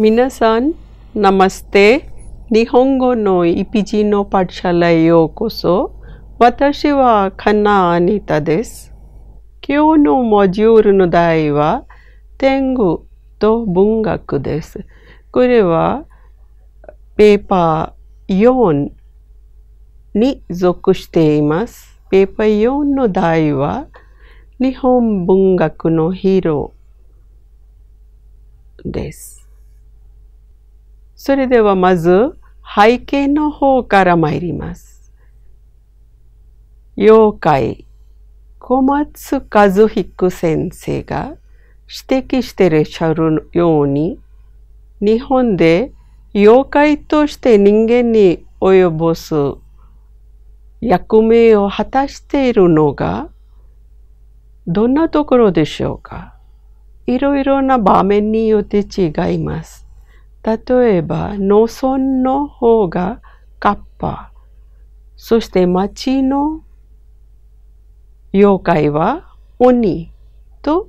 皆さん、ナマステ。日本語のイピジのパッシャラへようこそ。私はカナアニタです。今日のモジュールの題は、天狗と文学です。これは、ペーパー4に属しています。ペーパー4の題は、日本文学のヒーローです。それではまず背景の方から参ります。妖怪、小松和彦先生が指摘してらっしゃるように、日本で妖怪として人間に及ぼす役目を果たしているのが、どんなところでしょうかいろいろな場面によって違います。例えば、農村の方がカッパ、そして町の妖怪は鬼と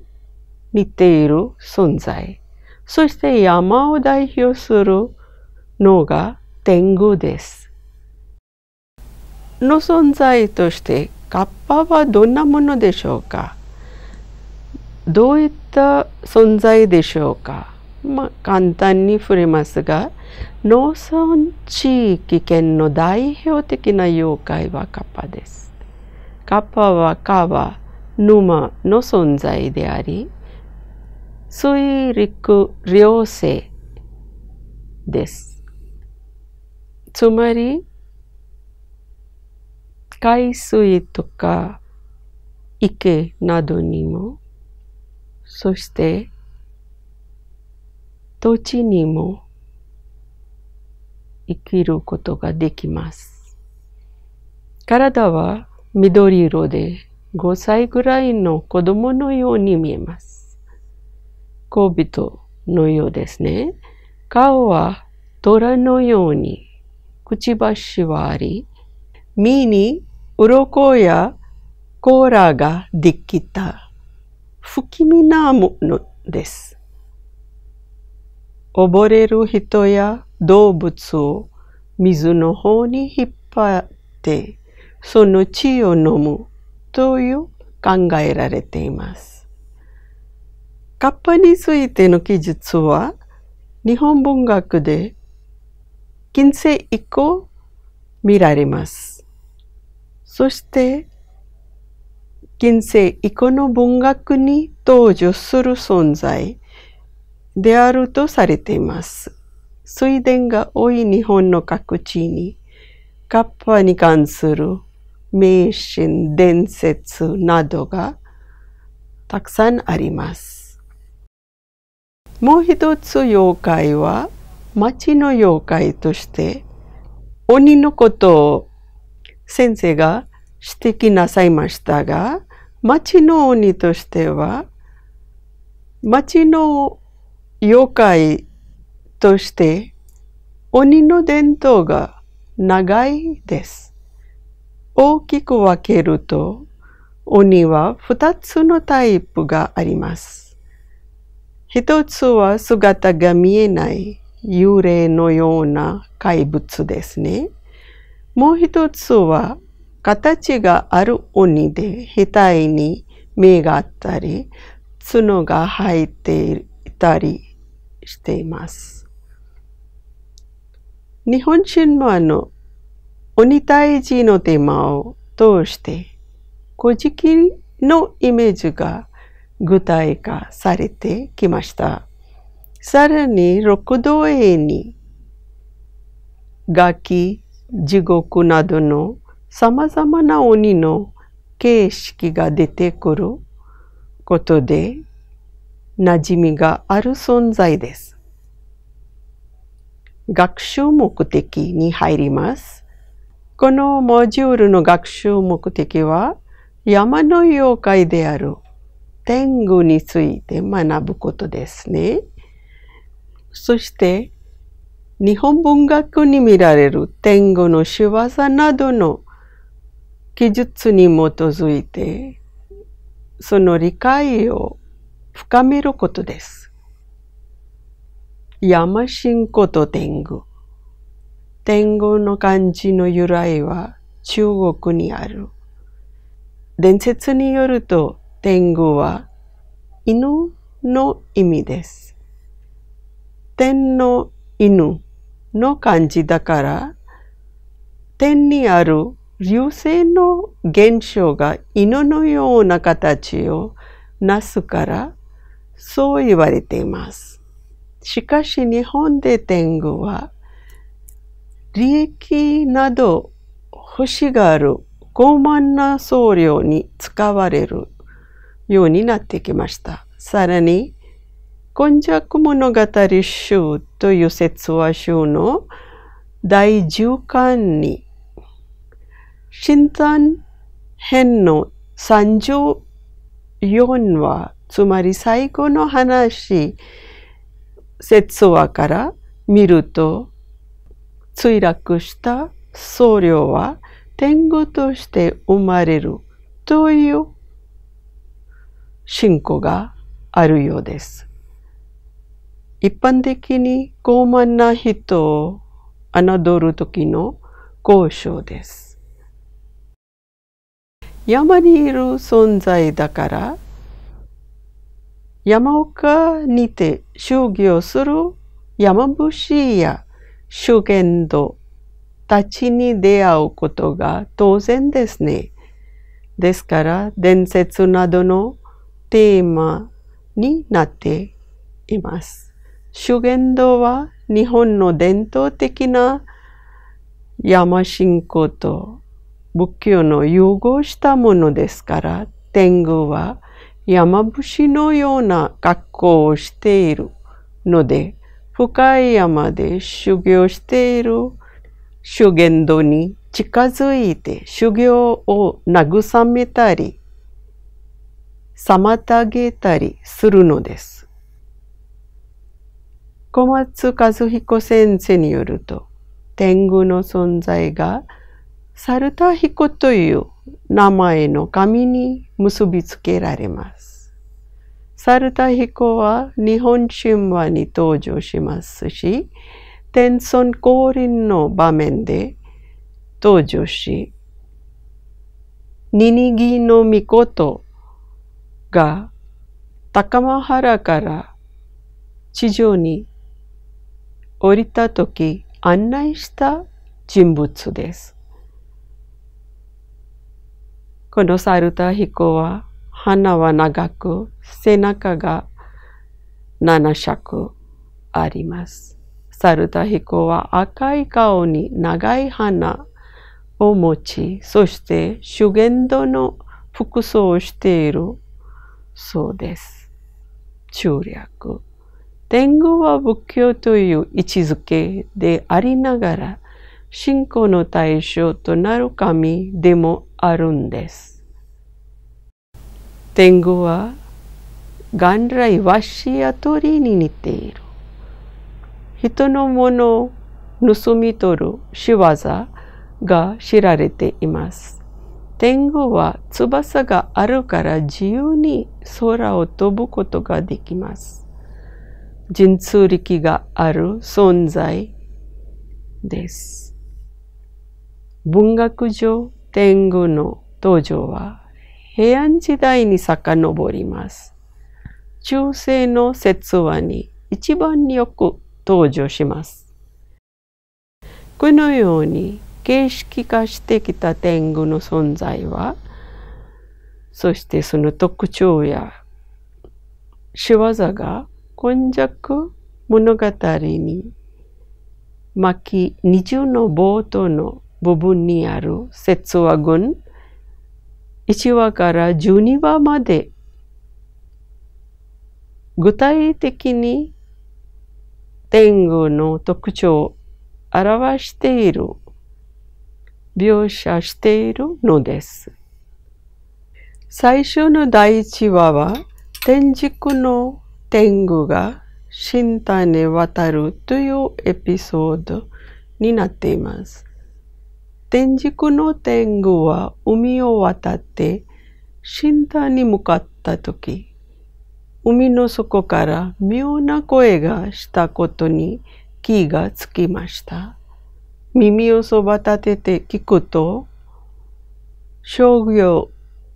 似ている存在。そして山を代表するのが天狗です。の存在としてカッパはどんなものでしょうかどういった存在でしょうかまあ、簡単に触れますが農村地域圏の代表的な妖怪はカッパです。カッパは川沼の存在であり水陸両生です。つまり海水とか池などにもそして土地にも生きることができます。体は緑色で5歳ぐらいの子供のように見えます。恋人のようですね。顔は虎のように、くちばしはあり、身に鱗や甲羅ができた不気味なものです。溺れる人や動物を水の方に引っ張って、その血を飲むという考えられています。カッパについての記述は、日本文学で近世以降見られます。そして、近世以降の文学に登場する存在、であるとされています。水田が多い日本の各地に、カッパに関する迷信、伝説などがたくさんあります。もう一つ妖怪は、町の妖怪として、鬼のことを先生が指摘なさいましたが、町の鬼としては、町の妖怪として鬼の伝統が長いです。大きく分けると鬼は2つのタイプがあります。1つは姿が見えない幽霊のような怪物ですね。もう1つは形がある鬼で額に目があったり角が生えていたりしています。日本人もあの、鬼退治のテーマを通して、古事記のイメージが具体化されてきました。さらに、六道絵に、ガキ、地獄などの様々な鬼の形式が出てくることで、馴染みがある存在です。学習目的に入ります。このモジュールの学習目的は山の妖怪である天狗について学ぶことですね。そして日本文学に見られる天狗の仕業などの記述に基づいてその理解を深めることです。山信仰と天狗。天狗の漢字の由来は中国にある。伝説によると天狗は犬の意味です。天の犬の漢字だから天にある流星の現象が犬のような形をなすからそう言われています。しかし日本で天狗は利益など欲しがる傲慢な僧侶に使われるようになってきました。さらに、根弱物語集という説話集の第10巻に、新丹編の34は、つまり最後の話、説話から見ると、墜落した僧侶は天狗として生まれるという信仰があるようです。一般的に傲慢な人を侮る時の交渉です。山にいる存在だから山岡にて修行する山伏や修験道たちに出会うことが当然ですね。ですから伝説などのテーマになっています。修験道は日本の伝統的な山信仰と仏教の融合したものですから天狗は山伏のような格好をしているので、深い山で修行している修験道に近づいて修行を慰めたり、妨げたりするのです。小松和彦先生によると、天狗の存在がサルタヒコという名前の紙に結びつけられます。サルタヒコは日本神話に登場しますし、天孫降臨の場面で登場し、ニニギの御事が高間原から地上に降りた時案内した人物です。このサルタ彦は鼻は長く、背中が七尺あります。サルタ彦は赤い顔に長い花を持ち、そして修験度の服装をしているそうです。中略。天狗は仏教という位置づけでありながら、信仰の対象となる神でもあるんです。天狗は元来わしや鳥に似ている。人のものを盗み取る仕業が知られています。天狗は翼があるから自由に空を飛ぶことができます。神通力がある存在です。文学上天狗の登場は平安時代に遡ります。中世の説話に一番よく登場します。このように形式化してきた天狗の存在はそしてその特徴や仕業が今弱物語に巻き二重の冒頭の部分にある節話群1話から12話まで具体的に天狗の特徴を表している描写しているのです。最初の第1話は天竺の天狗が身体に渡るというエピソードになっています。天竺の天狗は海を渡って神田に向かった時海の底から妙な声がしたことに気がつきました。耳をそば立てて聞くと、商業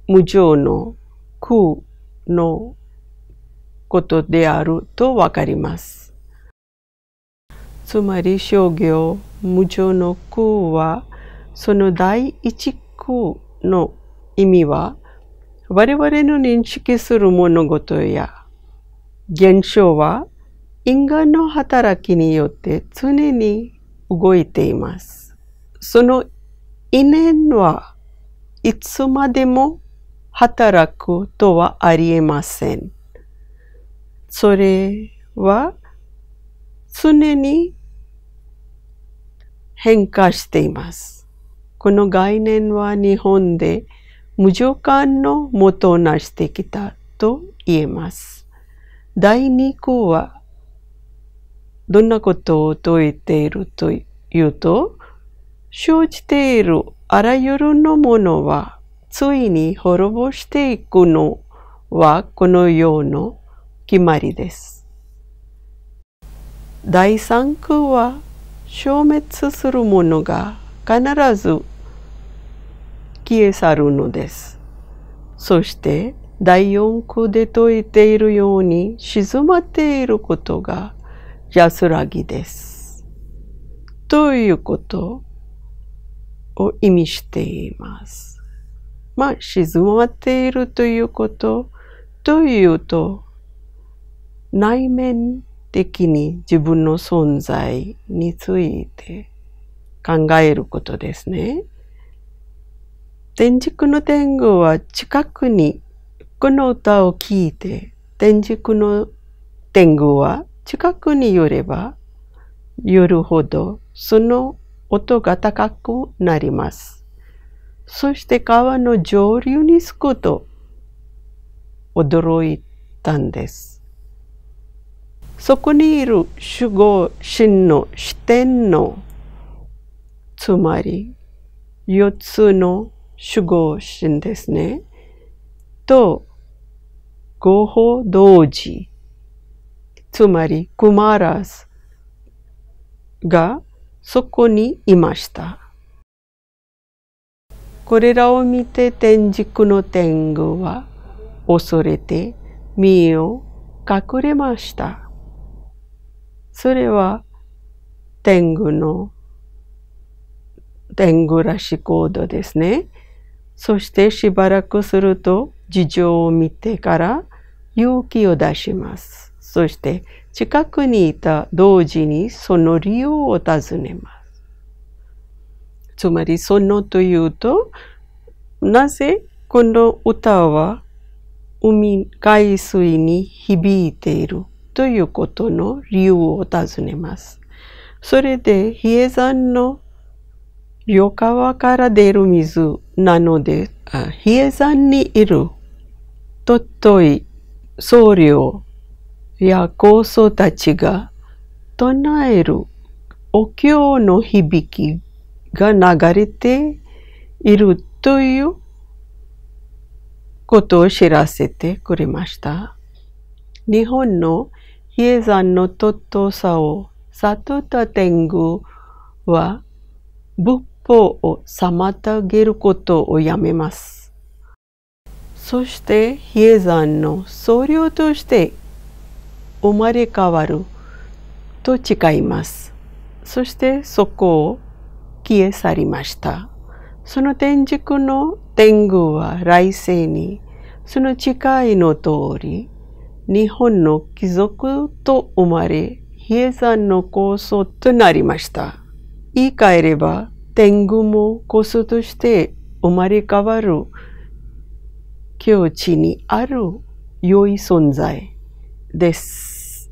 無常の空のことであるとわかります。つまり商業無常の空はその第一項の意味は、我々の認識する物事や現象は因果の働きによって常に動いています。その因縁はいつまでも働くとはありえません。それは常に変化しています。この概念は日本で無常観のもを成してきたと言えます。第2項はどんなことを説いているというと生じているあらゆるのものはついに滅ぼしていくのはこのよう決まりです。第3句は消滅するものが必ず消え去るのです。そして第四句で説いているように静まっていることが安らぎです。ということを意味しています。まあ、静まっているということというと、内面的に自分の存在について考えることですね。天竺の天狗は近くにこの歌を聞いて天竺の天狗は近くに寄れば寄るほどその音が高くなります。そして川の上流に着くと驚いたんです。そこにいる守護神の視点のつまり四つの守護神ですね。と、合法同時。つまり、クマラスがそこにいました。これらを見て天竺の天狗は恐れて身を隠れました。それは天狗の天狗らしい行動ですね。そしてしばらくすると事情を見てから勇気を出します。そして近くにいた同時にその理由を尋ねます。つまりそのというと、なぜこの歌は海海水に響いているということの理由を尋ねます。それで比叡山の横川から出る水なので、比叡山にいる、尊い僧侶や高僧たちが唱えるお経の響きが流れているということを知らせてくれました。日本の比叡山の尊さを悟った天狗は仏歩を妨げることをやめます。そして比叡山の僧侶として生まれ変わると誓います。そしてそこを消え去りました。その天竺の天狗は来世にその誓いの通り日本の貴族と生まれ比叡山の構想となりました。言い換えれば天狗もこそとして生まれ変わる境地にある良い存在です。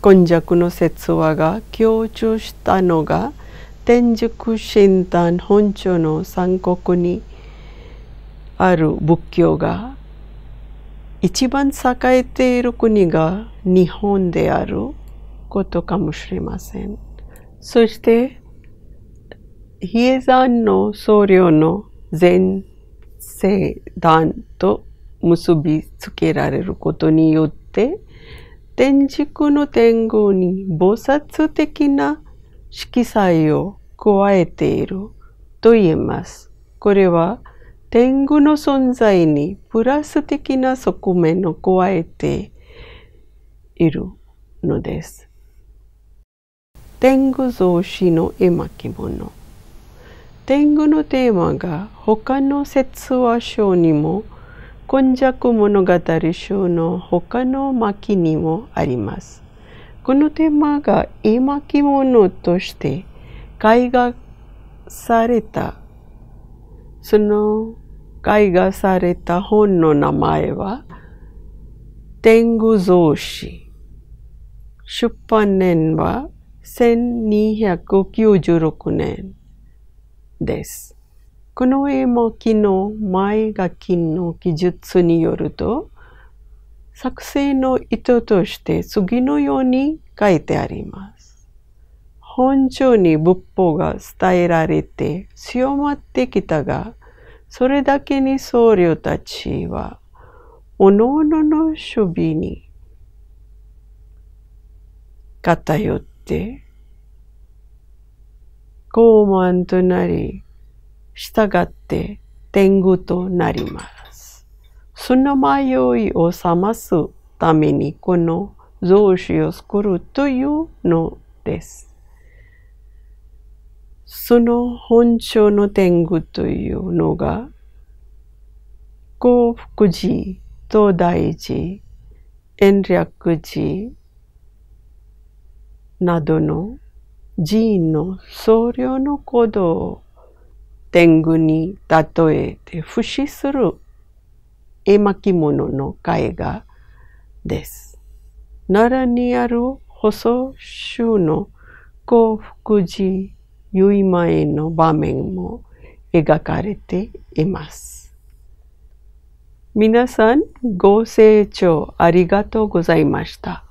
今弱の説話が強調したのが天竺神丹本庁の三国にある仏教が一番栄えている国が日本であることかもしれません。そして比叡山の僧侶の前世団と結びつけられることによって天竺の天狗に菩薩的な色彩を加えていると言えます。これは天狗の存在にプラス的な側面を加えているのです。天狗像師の絵巻物。天狗のテーマが他の説話書にも今昔物語書の他の巻にもあります。このテーマが絵巻物として絵画されたその絵画された本の名前は天狗造史。出版年は1296年です。この絵巻の前書きの記述によると、作成の意図として次のように書いてあります。本庁に仏法が伝えられて強まってきたが、それだけに僧侶たちは、おのおのの守備に偏って、傲慢となり、従って天狗となります。その迷いを覚ますために、この増資を作るというのです。その本性の天狗というのが、幸福寺、東大寺、延暦寺などの寺院の僧侶の鼓動を天狗に例えて不死する絵巻物の絵画です。奈良にある細州の幸福寺結えの場面も描かれています。皆さんご清聴ありがとうございました。